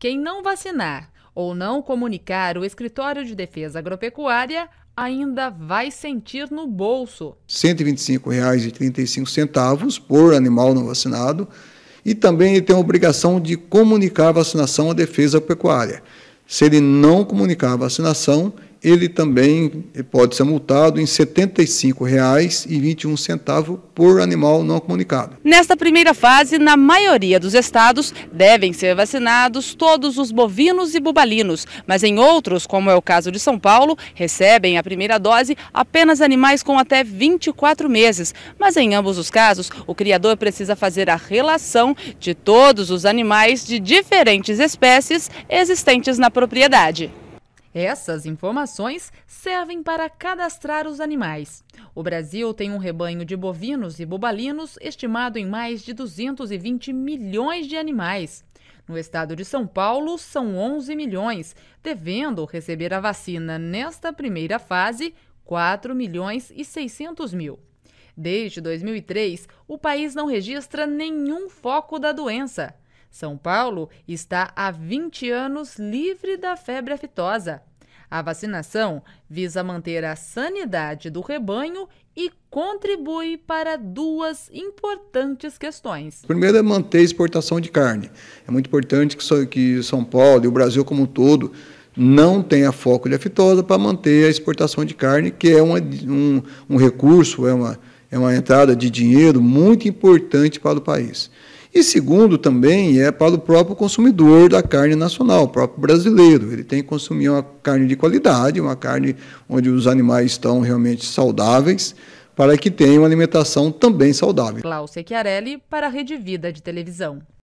Quem não vacinar ou não comunicar o Escritório de Defesa Agropecuária ainda vai sentir no bolso. R$ 125,35 por animal não vacinado e também tem a obrigação de comunicar a vacinação à defesa pecuária. Se ele não comunicar a vacinação, ele também pode ser multado em R$ 75,21 por animal não comunicado. Nesta primeira fase, na maioria dos estados, devem ser vacinados todos os bovinos e bubalinos, mas em outros, como é o caso de São Paulo, recebem a primeira dose apenas animais com até 24 meses. Mas em ambos os casos, o criador precisa fazer a relação de todos os animais de diferentes espécies existentes na propriedade. Essas informações servem para cadastrar os animais. O Brasil tem um rebanho de bovinos e bobalinos estimado em mais de 220 milhões de animais. No estado de São Paulo, são 11 milhões, devendo receber a vacina nesta primeira fase 4 milhões e 600 mil. Desde 2003, o país não registra nenhum foco da doença. São Paulo está há 20 anos livre da febre aftosa. A vacinação visa manter a sanidade do rebanho e contribui para duas importantes questões. Primeiro é manter a exportação de carne. É muito importante que São Paulo e o Brasil como um todo não tenha foco de aftosa para manter a exportação de carne, que é uma, um, um recurso, é uma, é uma entrada de dinheiro muito importante para o país. E segundo também é para o próprio consumidor da carne nacional, o próprio brasileiro. Ele tem que consumir uma carne de qualidade, uma carne onde os animais estão realmente saudáveis, para que tenha uma alimentação também saudável. Cláudia Chiarelli para a Rede Vida de Televisão.